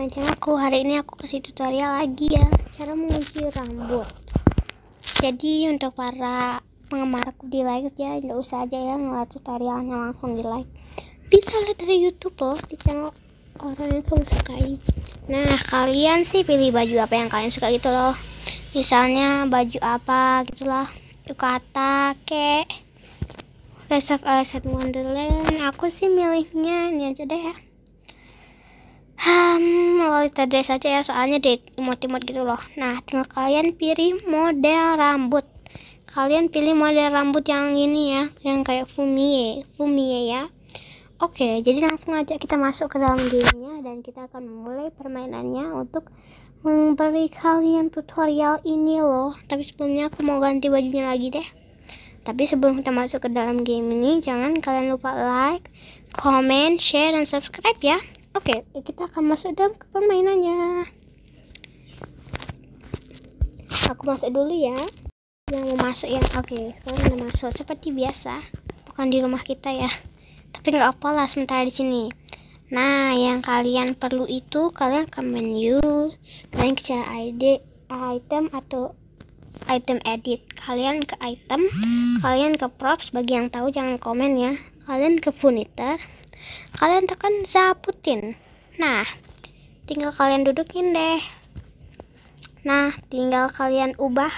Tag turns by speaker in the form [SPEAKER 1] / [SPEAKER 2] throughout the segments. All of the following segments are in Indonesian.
[SPEAKER 1] Macam aku hari ini aku kasih tutorial lagi ya cara mengunci rambut. Jadi untuk para penggemar aku di like ya nggak usah aja ya ngeliat tutorialnya langsung di like. Bisa lihat dari YouTube loh di channel orang yang kamu sukai. Nah kalian sih pilih baju apa yang kalian suka gitu loh. Misalnya baju apa gitulah yukata kek. Resort set Wonderland. Aku sih milihnya ini aja deh ya hmm, Lolita dress saja ya soalnya di imut-imut gitu loh nah tinggal kalian pilih model rambut kalian pilih model rambut yang ini ya yang kayak Fumie Fumie ya Oke, jadi langsung aja kita masuk ke dalam gamenya dan kita akan memulai permainannya untuk memberi kalian tutorial ini loh. Tapi sebelumnya aku mau ganti bajunya lagi deh. Tapi sebelum kita masuk ke dalam game ini, jangan kalian lupa like, comment, share, dan subscribe ya. Oke, okay, kita akan masuk dalam ke permainannya. Aku masuk dulu ya. Yang mau masuk ya. oke, okay, sekarang udah masuk seperti biasa. Bukan di rumah kita ya. Tapi nggak apa lah sementara di sini. Nah, yang kalian perlu itu kalian ke menu, kalian ke cara ID item atau item edit. Kalian ke item, kalian ke props bagi yang tahu jangan komen ya. Kalian ke furniture kalian tekan zaputin nah tinggal kalian dudukin deh nah tinggal kalian ubah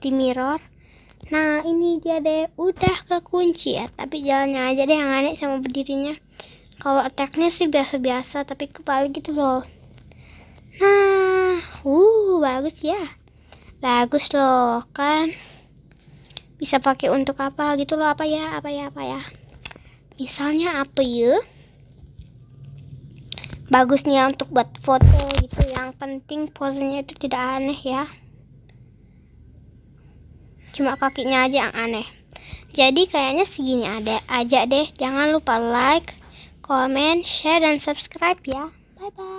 [SPEAKER 1] di mirror nah ini dia deh udah kekunci ya tapi jalannya aja deh yang aneh sama berdirinya kalau attacknya sih biasa-biasa tapi kepala gitu loh nah uh bagus ya bagus loh kan bisa pakai untuk apa gitu loh apa ya apa ya apa ya misalnya apa ya bagusnya untuk buat foto gitu yang penting posenya itu tidak aneh ya cuma kakinya aja yang aneh jadi kayaknya segini ada aja deh jangan lupa like comment share dan subscribe ya bye bye